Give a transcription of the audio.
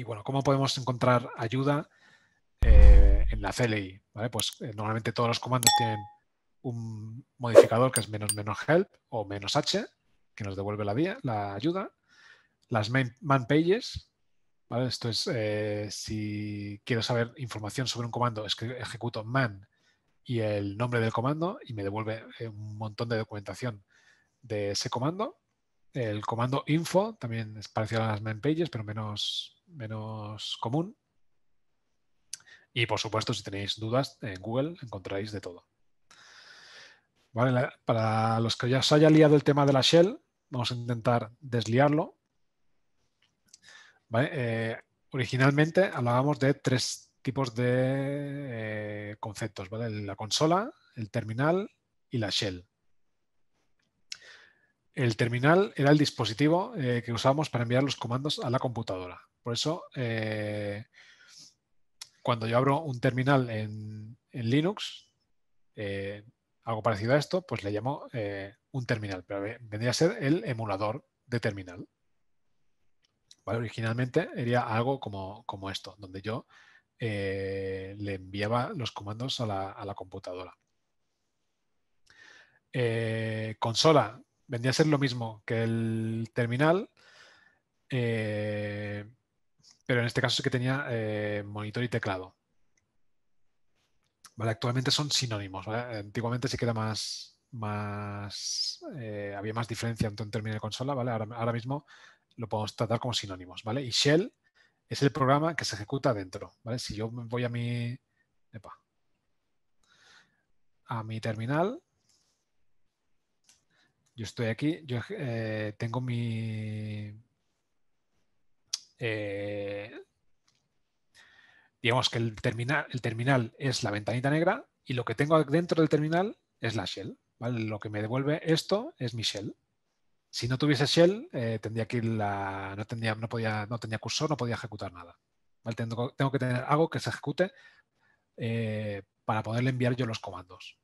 y bueno, ¿cómo podemos encontrar ayuda eh, en la CLI? Pues eh, normalmente todos los comandos tienen un modificador que es menos menos help o menos h, que nos devuelve la, vía, la ayuda. Las main, man pages, Esto es eh, si quiero saber información sobre un comando, es que ejecuto man y el nombre del comando y me devuelve un montón de documentación de ese comando. El comando info también es parecido a las main pages, pero menos, menos común. Y por supuesto, si tenéis dudas, en Google encontraréis de todo. para los que ya os haya liado el tema de la shell, vamos a intentar desliarlo. Eh, originalmente hablábamos de tres tipos de eh, conceptos, la consola, el terminal y la shell. El terminal era el dispositivo eh, que usábamos para enviar los comandos a la computadora. Por eso, eh, cuando yo abro un terminal en, Linux, eh, algo parecido a esto, pues le llamo un terminal, pero vendría a ser el emulador de terminal. originalmente era algo como, esto, donde yo le enviaba los comandos a la, computadora. consola, vendría a ser lo mismo que el terminal, eh, pero en este caso sí que tenía eh, monitor y teclado. actualmente son sinónimos. Antiguamente sí que más, más eh, había más diferencia entre un terminal y consola. Ahora, mismo lo podemos tratar como sinónimos. ¿vale? Y shell es el programa que se ejecuta dentro. Si yo voy a mi, a mi terminal, yo estoy aquí, yo eh, tengo mi... Eh, digamos que el terminal, el terminal es la ventanita negra y lo que tengo dentro del terminal es la shell. Lo que me devuelve esto es mi shell. Si no tuviese shell, eh, tendría que la, no, tendría, no, podía, no tenía cursor, no podía ejecutar nada. Tengo, que tener algo que se ejecute para poderle enviar yo los comandos.